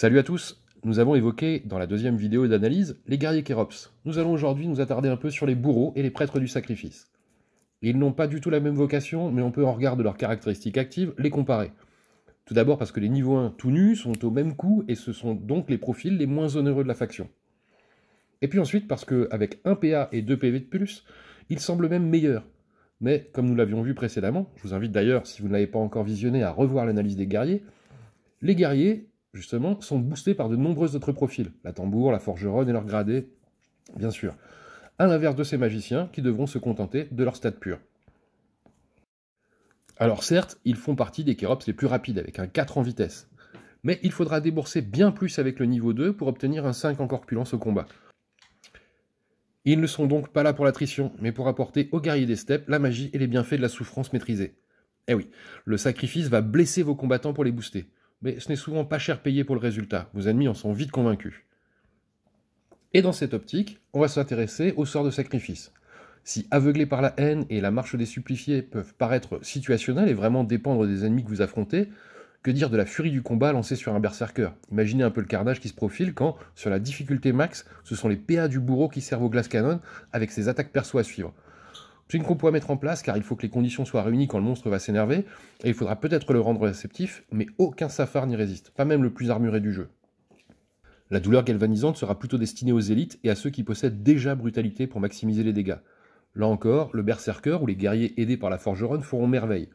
Salut à tous Nous avons évoqué, dans la deuxième vidéo d'analyse, les guerriers Kérops. Nous allons aujourd'hui nous attarder un peu sur les bourreaux et les prêtres du sacrifice. Ils n'ont pas du tout la même vocation, mais on peut, en regard de leurs caractéristiques actives, les comparer. Tout d'abord parce que les niveaux 1 tout nus sont au même coup et ce sont donc les profils les moins onéreux de la faction. Et puis ensuite parce que avec 1 PA et 2 PV de plus, ils semblent même meilleurs. Mais comme nous l'avions vu précédemment, je vous invite d'ailleurs, si vous ne l'avez pas encore visionné, à revoir l'analyse des guerriers, les guerriers justement, sont boostés par de nombreux autres profils, la tambour, la forgeronne et leurs gradés, bien sûr, à l'inverse de ces magiciens qui devront se contenter de leur stade pur. Alors certes, ils font partie des Kérops les plus rapides, avec un 4 en vitesse, mais il faudra débourser bien plus avec le niveau 2 pour obtenir un 5 en corpulence au combat. Ils ne sont donc pas là pour l'attrition, mais pour apporter aux guerriers des steppes la magie et les bienfaits de la souffrance maîtrisée. Eh oui, le sacrifice va blesser vos combattants pour les booster mais ce n'est souvent pas cher payé pour le résultat. Vos ennemis en sont vite convaincus. Et dans cette optique, on va s'intéresser au sort de sacrifice. Si aveuglés par la haine et la marche des supplifiés peuvent paraître situationnels et vraiment dépendre des ennemis que vous affrontez, que dire de la furie du combat lancée sur un berserker Imaginez un peu le carnage qui se profile quand, sur la difficulté max, ce sont les PA du bourreau qui servent au glace canon avec ses attaques perso à suivre. C'est une compo à mettre en place car il faut que les conditions soient réunies quand le monstre va s'énerver, et il faudra peut-être le rendre réceptif, mais aucun safar n'y résiste, pas même le plus armuré du jeu. La douleur galvanisante sera plutôt destinée aux élites et à ceux qui possèdent déjà brutalité pour maximiser les dégâts. Là encore, le berserker ou les guerriers aidés par la forgeronne feront merveille.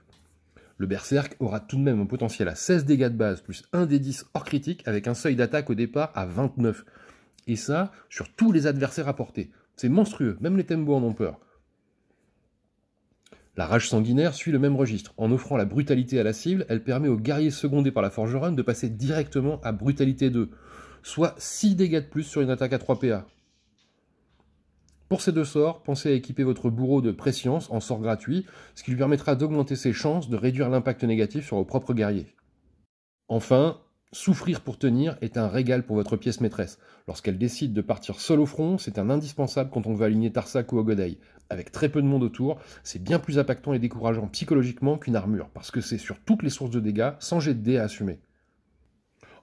Le berserk aura tout de même un potentiel à 16 dégâts de base plus 1 des 10 hors critique avec un seuil d'attaque au départ à 29. Et ça, sur tous les adversaires à portée. C'est monstrueux, même les Tembo en ont peur. La rage sanguinaire suit le même registre. En offrant la brutalité à la cible, elle permet aux guerriers secondés par la forgeronne de passer directement à brutalité 2, soit 6 dégâts de plus sur une attaque à 3 PA. Pour ces deux sorts, pensez à équiper votre bourreau de prescience en sort gratuit, ce qui lui permettra d'augmenter ses chances de réduire l'impact négatif sur vos propres guerriers. Enfin, Souffrir pour tenir est un régal pour votre pièce maîtresse. Lorsqu'elle décide de partir seule au front, c'est un indispensable quand on veut aligner Tarsak ou Ogodai avec très peu de monde autour, c'est bien plus impactant et décourageant psychologiquement qu'une armure, parce que c'est sur toutes les sources de dégâts, sans jet de dés à assumer.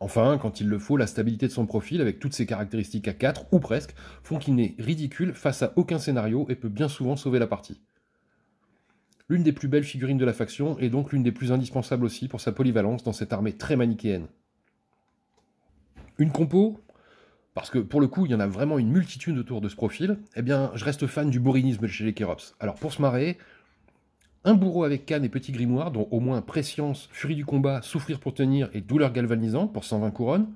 Enfin, quand il le faut, la stabilité de son profil, avec toutes ses caractéristiques à 4 ou presque, font qu'il n'est ridicule face à aucun scénario et peut bien souvent sauver la partie. L'une des plus belles figurines de la faction est donc l'une des plus indispensables aussi pour sa polyvalence dans cette armée très manichéenne. Une compo parce que pour le coup, il y en a vraiment une multitude autour de ce profil, eh bien, je reste fan du bourrinisme chez les Kérops. Alors, pour se marrer, un bourreau avec canne et petit grimoire, dont au moins Prescience, furie du combat, souffrir pour tenir et douleur galvanisante pour 120 couronnes,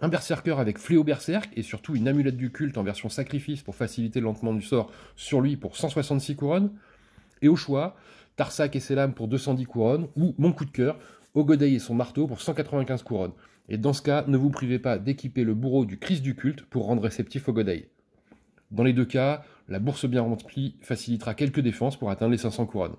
un berserker avec fléau berserk et surtout une amulette du culte en version sacrifice pour faciliter l'entement du sort sur lui pour 166 couronnes, et au choix, Tarsac et ses lames pour 210 couronnes, ou mon coup de cœur, Ogodei et son marteau pour 195 couronnes. Et dans ce cas, ne vous privez pas d'équiper le bourreau du Christ du culte pour rendre réceptif au godaille. Dans les deux cas, la bourse bien remplie facilitera quelques défenses pour atteindre les 500 couronnes.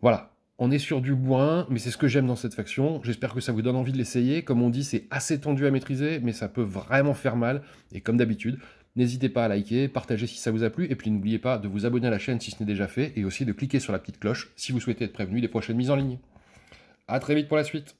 Voilà, on est sur du bois, mais c'est ce que j'aime dans cette faction. J'espère que ça vous donne envie de l'essayer. Comme on dit, c'est assez tendu à maîtriser, mais ça peut vraiment faire mal. Et comme d'habitude, n'hésitez pas à liker, partager si ça vous a plu, et puis n'oubliez pas de vous abonner à la chaîne si ce n'est déjà fait, et aussi de cliquer sur la petite cloche si vous souhaitez être prévenu des prochaines mises en ligne. A très vite pour la suite